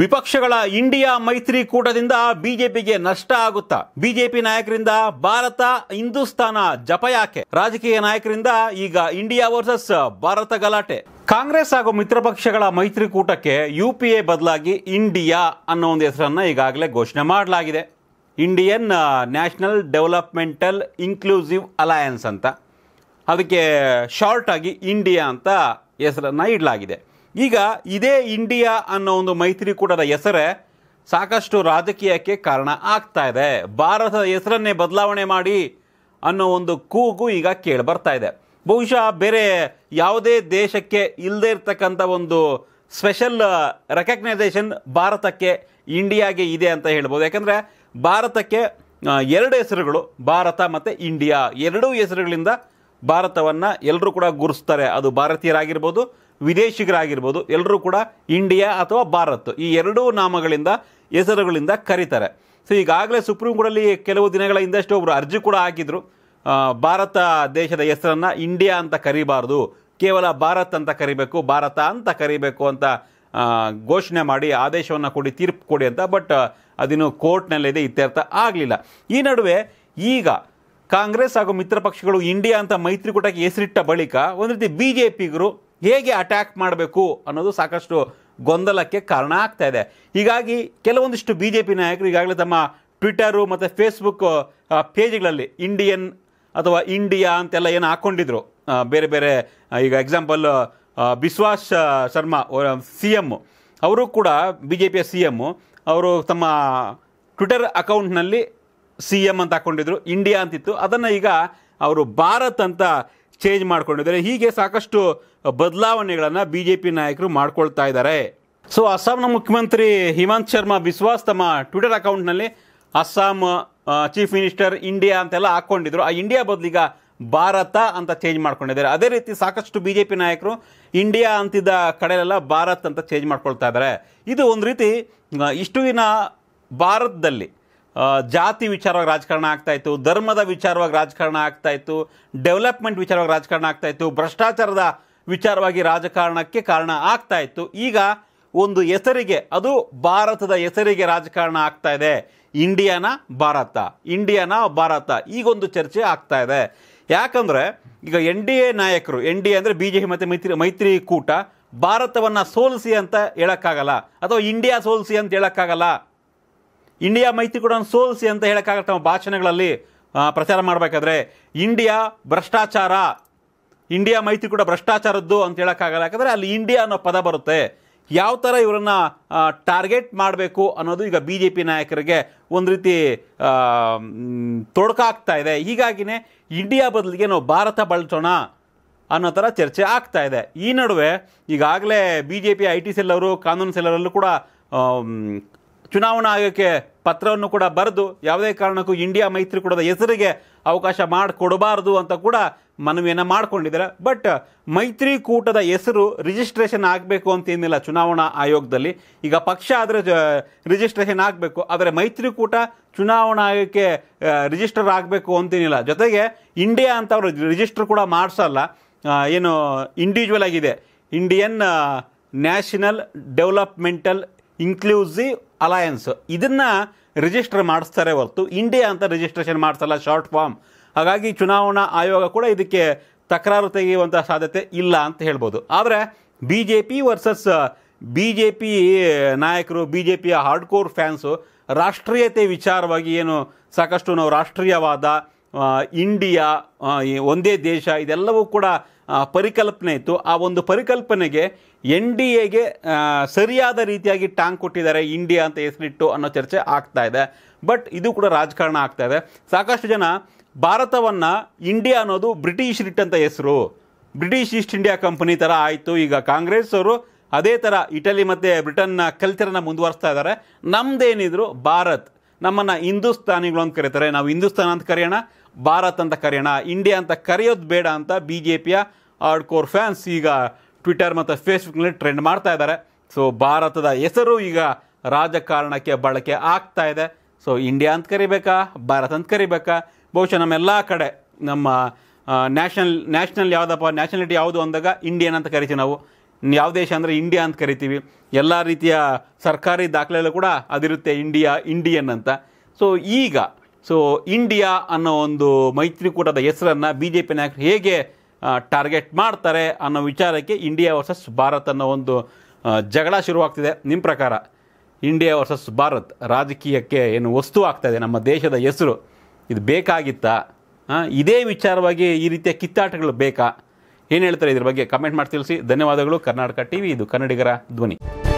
ವಿಪಕ್ಷಗಳ ಇಂಡಿಯಾ ಮೈತ್ರಿಕೂಟದಿಂದ ಬಿಜೆಪಿಗೆ ನಷ್ಟ ಆಗುತ್ತಾ ಬಿಜೆಪಿ ನಾಯಕರಿಂದ ಭಾರತ ಹಿಂದೂಸ್ತಾನ ಜಪಯಾಕೆ ರಾಜಕೀಯ ನಾಯಕರಿಂದ ಈಗ ಇಂಡಿಯಾ ವರ್ಸಸ್ ಭಾರತ ಗಲಾಟೆ ಕಾಂಗ್ರೆಸ್ ಹಾಗೂ ಮಿತ್ರ ಪಕ್ಷಗಳ ಮೈತ್ರಿಕೂಟಕ್ಕೆ ಯು ಪಿ ಎ ಬದಲಾಗಿ ಇಂಡಿಯಾ ಅನ್ನೋ ಒಂದು ಹೆಸರನ್ನ ಈಗಾಗಲೇ ಘೋಷಣೆ ಮಾಡಲಾಗಿದೆ Indian National Developmental Inclusive Alliance ಅಂತ ಅದಕ್ಕೆ ಶಾರ್ಟ್ ಆಗಿ ಇಂಡಿಯಾ ಅಂತ ಹೆಸರನ್ನ ಇಡಲಾಗಿದೆ ಈಗ ಇದೇ ಇಂಡಿಯಾ ಅನ್ನೋ ಒಂದು ಮೈತ್ರಿಕೂಟದ ಹೆಸರೇ ಸಾಕಷ್ಟು ರಾಜಕೀಯಕ್ಕೆ ಕಾರಣ ಆಗ್ತಾ ಇದೆ ಭಾರತದ ಹೆಸರನ್ನೇ ಬದಲಾವಣೆ ಮಾಡಿ ಅನ್ನೋ ಒಂದು ಕೂಗು ಈಗ ಕೇಳಿ ಬರ್ತಾ ಇದೆ ಬಹುಶಃ ಬೇರೆ ಯಾವುದೇ ದೇಶಕ್ಕೆ ಇಲ್ಲದೆ ಇರ್ತಕ್ಕಂಥ ಒಂದು ಸ್ಪೆಷಲ್ ರೆಕಗ್ನೈಸೇಷನ್ ಭಾರತಕ್ಕೆ ಇಂಡಿಯಾಗೆ ಇದೆ ಅಂತ ಹೇಳ್ಬೋದು ಯಾಕಂದರೆ ಭಾರತಕ್ಕೆ ಎರಡು ಹೆಸರುಗಳು ಭಾರತ ಮತ್ತು ಇಂಡಿಯಾ ಎರಡೂ ಹೆಸರುಗಳಿಂದ ಭಾರತವನ್ನು ಎಲ್ಲರೂ ಕೂಡ ಗುರುಸ್ತಾರೆ ಅದು ಭಾರತೀಯರಾಗಿರ್ಬೋದು ವಿದೇಶಿಗರಾಗಿರ್ಬೋದು ಎಲ್ಲರೂ ಕೂಡ ಇಂಡಿಯಾ ಅಥವಾ ಭಾರತ್ ಈ ಎರಡೂ ನಾಮಗಳಿಂದ ಹೆಸರುಗಳಿಂದ ಕರೀತಾರೆ ಸೊ ಈಗಾಗಲೇ ಸುಪ್ರೀಂ ಕೋರ್ಟಲ್ಲಿ ಕೆಲವು ದಿನಗಳ ಹಿಂದಷ್ಟು ಒಬ್ಬರು ಅರ್ಜಿ ಕೂಡ ಹಾಕಿದರು ಭಾರತ ದೇಶದ ಹೆಸರನ್ನು ಇಂಡಿಯಾ ಅಂತ ಕರಿಬಾರ್ದು ಕೇವಲ ಭಾರತ್ ಅಂತ ಕರಿಬೇಕು ಭಾರತ ಅಂತ ಕರಿಬೇಕು ಅಂತ ಘೋಷಣೆ ಮಾಡಿ ಆದೇಶವನ್ನು ಕೊಡಿ ತೀರ್ಪು ಕೊಡಿ ಅಂತ ಬಟ್ ಅದಿನ್ನು ಕೋರ್ಟ್ನಲ್ಲಿದೆ ಇತ್ಯರ್ಥ ಆಗಲಿಲ್ಲ ಈ ನಡುವೆ ಈಗ ಕಾಂಗ್ರೆಸ್ ಹಾಗೂ ಮಿತ್ರ ಪಕ್ಷಗಳು ಇಂಡಿಯಾ ಅಂತ ಮೈತ್ರಿಕೂಟಕ್ಕೆ ಹೆಸರಿಟ್ಟ ಬಳಿಕ ಒಂದು ರೀತಿ ಬಿ ಜೆ ಪಿಗರು ಹೇಗೆ ಅಟ್ಯಾಕ್ ಮಾಡಬೇಕು ಅನ್ನೋದು ಸಾಕಷ್ಟು ಗೊಂದಲಕ್ಕೆ ಕಾರಣ ಆಗ್ತಾ ಇದೆ ಹೀಗಾಗಿ ಕೆಲವೊಂದಿಷ್ಟು ಬಿ ಜೆ ಪಿ ನಾಯಕರು ಈಗಾಗಲೇ ತಮ್ಮ ಟ್ವಿಟರು ಮತ್ತು ಫೇಸ್ಬುಕ್ ಪೇಜ್ಗಳಲ್ಲಿ ಇಂಡಿಯನ್ ಅಥವಾ ಇಂಡಿಯಾ ಅಂತೆಲ್ಲ ಏನು ಹಾಕ್ಕೊಂಡಿದ್ರು ಬೇರೆ ಬೇರೆ ಈಗ example Biswas Sharma C M ಅವರು ಕೂಡ ಬಿ ಜೆ ಪಿಯ ಸಿ ಎಮ್ಮು ಅವರು ತಮ್ಮ ಟ್ವಿಟರ್ ಅಕೌಂಟ್ನಲ್ಲಿ ಸಿ ಎಮ್ ಅಂತ ಹಾಕ್ಕೊಂಡಿದ್ರು ಇಂಡಿಯಾ ಅಂತಿತ್ತು ಅದನ್ನು ಈಗ ಅವರು ಭಾರತ್ ಅಂತ ಚೇಂಜ್ ಮಾಡ್ಕೊಂಡಿದ್ದಾರೆ ಹೀಗೆ ಸಾಕಷ್ಟು ಬದಲಾವಣೆಗಳನ್ನು ಬಿ ಜೆ ಪಿ ನಾಯಕರು ಮಾಡ್ಕೊಳ್ತಾ ಇದ್ದಾರೆ ಸೊ ಅಸ್ಸಾಂನ ಮುಖ್ಯಮಂತ್ರಿ ಹಿಮಂತ್ ಶರ್ಮಾ ಬಿಸ್ವಾಸ್ ತಮ್ಮ ಟ್ವಿಟರ್ ಅಕೌಂಟ್ನಲ್ಲಿ ಅಸ್ಸಾಂ ಚೀಫ್ ಮಿನಿಸ್ಟರ್ ಇಂಡಿಯಾ ಅಂತೆಲ್ಲ ಹಾಕ್ಕೊಂಡಿದ್ರು ಆ ಇಂಡಿಯಾ ಬದಲಿಗ ಭಾರತ ಅಂತ ಚೇಂಜ್ ಮಾಡ್ಕೊಂಡಿದ್ದಾರೆ ಅದೇ ರೀತಿ ಸಾಕಷ್ಟು ಬಿ ಜೆ ಪಿ ನಾಯಕರು ಇಂಡಿಯಾ ಅಂತಿದ್ದ ಕಡೆಯೆಲ್ಲ ಭಾರತ್ ಅಂತ ಚೇಂಜ್ ಮಾಡ್ಕೊಳ್ತಾ ಇದ್ದಾರೆ ಇದು ಒಂದು ರೀತಿ ಇಷ್ಟುವಿನ ಭಾರತದಲ್ಲಿ ಜಾತಿ ವಿಚಾರವಾಗಿ ರಾಜಕಾರಣ ಇತ್ತು ಧರ್ಮದ ವಿಚಾರವಾಗಿ ರಾಜಕಾರಣ ಇತ್ತು ಡೆವಲಪ್ಮೆಂಟ್ ವಿಚಾರವಾಗಿ ರಾಜಕಾರಣ ಆಗ್ತಾ ಇತ್ತು ಭ್ರಷ್ಟಾಚಾರದ ವಿಚಾರವಾಗಿ ರಾಜಕಾರಣಕ್ಕೆ ಕಾರಣ ಇತ್ತು ಈಗ ಒಂದು ಹೆಸರಿಗೆ ಅದು ಭಾರತದ ಹೆಸರಿಗೆ ರಾಜಕಾರಣ ಆಗ್ತಾ ಇದೆ ಇಂಡಿಯಾನ ಭಾರತ ಇಂಡಿಯಾನ ಭಾರತ ಈಗೊಂದು ಚರ್ಚೆ ಆಗ್ತಾ ಇದೆ ಯಾಕಂದರೆ ಈಗ ಎನ್ ಡಿ ಎ ನಾಯಕರು ಎನ್ ಡಿ ಎ ಅಂದರೆ ಬಿ ಜೆ ಪಿ ಮತ್ತು ಮೈತ್ರಿ ಮೈತ್ರಿ ಕೂಟ ಭಾರತವನ್ನು ಸೋಲಿಸಿ ಅಂತ ಹೇಳೋಕ್ಕಾಗಲ್ಲ ಅಥವಾ ಇಂಡಿಯಾ ಸೋಲಿಸಿ ಅಂತ ಹೇಳೋಕ್ಕಾಗಲ್ಲ ಇಂಡಿಯಾ ಕೂಡ ಸೋಲಿಸಿ ಅಂತ ಹೇಳೋಕ್ಕಾಗತ್ತೆ ತಮ್ಮ ಭಾಷಣಗಳಲ್ಲಿ ಪ್ರಚಾರ ಮಾಡಬೇಕಾದ್ರೆ ಇಂಡಿಯಾ ಭ್ರಷ್ಟಾಚಾರ ಇಂಡಿಯಾ ಮೈತ್ರಿಕೂಟ ಭ್ರಷ್ಟಾಚಾರದ್ದು ಅಂತ ಹೇಳೋಕ್ಕಾಗಲ್ಲ ಯಾಕಂದರೆ ಅಲ್ಲಿ ಇಂಡಿಯಾ ಅನ್ನೋ ಪದ ಬರುತ್ತೆ ಯಾವ ಥರ ಇವರನ್ನು ಟಾರ್ಗೆಟ್ ಮಾಡಬೇಕು ಅನ್ನೋದು ಈಗ ಬಿ ಜೆ ಪಿ ನಾಯಕರಿಗೆ ಒಂದು ರೀತಿ ತೊಡಕಾಗ್ತಾ ಇದೆ ಹೀಗಾಗಿನೇ ಇಂಡಿಯಾ ಬದಲಿಗೆ ನಾವು ಭಾರತ ಬಳಸೋಣ ಅನ್ನೋ ಥರ ಚರ್ಚೆ ಆಗ್ತಾ ಇದೆ ಈ ನಡುವೆ ಈಗಾಗಲೇ B J P I T cell ಅವರು ಕಾನೂನು ಸೆಲ್ಲರಲ್ಲೂ ಕೂಡ ಚುನಾವಣಾ ಆಯೋಗಕ್ಕೆ ಪತ್ರವನ್ನು ಕೂಡ ಬರೆದು ಯಾವುದೇ ಕಾರಣಕ್ಕೂ ಇಂಡಿಯಾ ಮೈತ್ರಿಕೂಟದ ಹೆಸರಿಗೆ ಅವಕಾಶ ಮಾಡಿಕೊಡಬಾರದು ಅಂತ ಕೂಡ ಮನವಿಯನ್ನು ಮಾಡಿಕೊಂಡಿದ್ದಾರೆ ಬಟ್ ಮೈತ್ರಿಕೂಟದ ಹೆಸರು ರಿಜಿಸ್ಟ್ರೇಷನ್ ಆಗಬೇಕು ಅಂತೇನಿಲ್ಲ ಚುನಾವಣಾ ಆಯೋಗದಲ್ಲಿ ಈಗ ಪಕ್ಷ ಆದರೆ ರಿಜಿಸ್ಟ್ರೇಷನ್ ಆಗಬೇಕು ಆದರೆ ಮೈತ್ರಿಕೂಟ ಚುನಾವಣಾ ಆಯೋಗಕ್ಕೆ ರಿಜಿಸ್ಟರ್ ಆಗಬೇಕು ಅಂತೇನಿಲ್ಲ ಜೊತೆಗೆ ಇಂಡಿಯಾ ಅಂತ ಅವರು ರಿಜಿಸ್ಟರ್ ಕೂಡ ಮಾಡಿಸಲ್ಲ ಏನು ಇಂಡಿವಿಜುವಲ್ ಆಗಿದೆ Indian National Developmental Inclusive Alliance ಇದನ್ನು ರಿಜಿಸ್ಟರ್ ಮಾಡಿಸ್ತಾರೆ ಹೊರತು ಇಂಡಿಯಾ ಅಂತ ರಿಜಿಸ್ಟ್ರೇಷನ್ ಮಾಡಿಸಲ್ಲ ಶಾರ್ಟ್ ಫಾರ್ಮ್ ಹಾಗಾಗಿ ಚುನಾವಣಾ ಆಯೋಗ ಕೂಡ ಇದಕ್ಕೆ ತಕರಾರು ತೆಗೆಯುವಂಥ ಸಾಧ್ಯತೆ ಇಲ್ಲ ಅಂತ ಹೇಳ್ಬೋದು ಆದರೆ B J P versus B J P ನಾಯಕರು ಬಿ ಜೆ ಪಿಯ ಹಾರ್ಡ್ ಕೋರ್ ಫ್ಯಾನ್ಸು ರಾಷ್ಟ್ರೀಯತೆ ವಿಚಾರವಾಗಿ ಏನು ಸಾಕಷ್ಟು ನಾವು ರಾಷ್ಟ್ರೀಯವಾದ ಇಂಡಿಯಾ ಒಂದೇ ದೇಶ ಇದೆಲ್ಲವೂ ಕೂಡ ಪರಿಕಲ್ಪನೆ ಇತ್ತು ಆ ಒಂದು ಪರಿಕಲ್ಪನೆಗೆ ಎನ್ ಡಿ ಎಗೆ ಸರಿಯಾದ ರೀತಿಯಾಗಿ ಟ್ಯಾಂಕ್ ಕೊಟ್ಟಿದ್ದಾರೆ ಇಂಡಿಯಾ ಅಂತ ಹೆಸರಿಟ್ಟು ಅನ್ನೋ ಚರ್ಚೆ ಆಗ್ತಾ ಇದೆ ಬಟ್ ಇದು ಕೂಡ ರಾಜಕಾರಣ ಆಗ್ತಾ ಇದೆ ಸಾಕಷ್ಟು ಜನ ಭಾರತವನ್ನು ಇಂಡಿಯಾ ಅನ್ನೋದು ಬ್ರಿಟಿಷ್ ರಿಟ್ ಅಂತ ಹೆಸರು ಬ್ರಿಟಿಷ್ ಈಸ್ಟ್ ಇಂಡಿಯಾ ಕಂಪನಿ ಥರ ಆಯಿತು ಈಗ ಕಾಂಗ್ರೆಸ್ ಅವರು ಅದೇ ಥರ ಇಟಲಿ ಮತ್ತು ಬ್ರಿಟನ್ನ ಕಲ್ಚರನ್ನು ಮುಂದುವರಿಸ್ತಾ ಇದ್ದಾರೆ ನಮ್ಮದೇನಿದ್ರು ಭಾರತ್ ನಮ್ಮನ್ನು ಹಿಂದೂಸ್ತಾನಿಗಳು ಅಂತ ಕರೀತಾರೆ ನಾವು ಹಿಂದೂಸ್ತಾನ ಅಂತ ಕರೆಯೋಣ ಭಾರತ್ ಅಂತ ಕರೆಯೋಣ ಇಂಡಿಯಾ ಅಂತ ಕರೆಯೋದು ಬೇಡ ಅಂತ ಬಿ ಜೆ ಪಿಯ ಹಾರ್ಡ್ ಕೋರ್ ಫ್ಯಾನ್ಸ್ ಈಗ ಟ್ವಿಟರ್ ಮತ್ತು ಫೇಸ್ಬುಕ್ನಲ್ಲಿ ಟ್ರೆಂಡ್ ಮಾಡ್ತಾ ಇದ್ದಾರೆ ಸೊ ಭಾರತದ ಹೆಸರು ಈಗ ರಾಜಕಾರಣಕ್ಕೆ ಬಳಕೆ ಆಗ್ತಾ ಇದೆ ಸೊ ಇಂಡಿಯಾ ಅಂತ ಕರಿಬೇಕಾ ಭಾರತ ಅಂತ ಕರಿಬೇಕಾ ಬಹುಶಃ ನಮ್ಮೆಲ್ಲ ಕಡೆ ನಮ್ಮ ನ್ಯಾಷನಲ್ ನ್ಯಾಷನಲ್ ಯಾವುದಪ್ಪ ನ್ಯಾಷನಲಿಟಿ ಯಾವುದು ಅಂದಾಗ ಇಂಡಿಯನ್ ಅಂತ ಕರಿತೀವಿ ನಾವು ಯಾವ ದೇಶ ಅಂದರೆ ಇಂಡಿಯಾ ಅಂತ ಕರಿತೀವಿ ಎಲ್ಲ ರೀತಿಯ ಸರ್ಕಾರಿ ದಾಖಲೆಗಳು ಕೂಡ ಅದಿರುತ್ತೆ ಇಂಡಿಯಾ ಇಂಡಿಯನ್ ಅಂತ ಸೊ ಈಗ ಸೊ ಇಂಡಿಯಾ ಅನ್ನೋ ಒಂದು ಮೈತ್ರಿಕೂಟದ ಹೆಸರನ್ನು ಬಿ ಜೆ ಪಿ ನಾಯಕರು ಹೇಗೆ ಟಾರ್ಗೆಟ್ ಮಾಡ್ತಾರೆ ಅನ್ನೋ ವಿಚಾರಕ್ಕೆ ಇಂಡಿಯಾ ವರ್ಸಸ್ ಭಾರತ್ ಅನ್ನೋ ಒಂದು ಜಗಳ ಶುರುವಾಗ್ತಿದೆ ನಿಮ್ಮ ಪ್ರಕಾರ ಇಂಡಿಯಾ ವರ್ಸಸ್ ಭಾರತ್ ರಾಜಕೀಯಕ್ಕೆ ಏನು ವಸ್ತು ಆಗ್ತಾಯಿದೆ ನಮ್ಮ ದೇಶದ ಹೆಸರು ಇದು ಬೇಕಾಗಿತ್ತಾ ಇದೇ ವಿಚಾರವಾಗಿ ಈ ರೀತಿಯ ಕಿತ್ತಾಟಗಳು ಬೇಕಾ ಏನು ಹೇಳ್ತಾರೆ ಇದ್ರ ಬಗ್ಗೆ ಕಮೆಂಟ್ ಮಾಡಿ ತಿಳಿಸಿ ಧನ್ಯವಾದಗಳು ಕರ್ನಾಟಕ ಟಿ ವಿ ಇದು ಕನ್ನಡಿಗರ ಧ್ವನಿ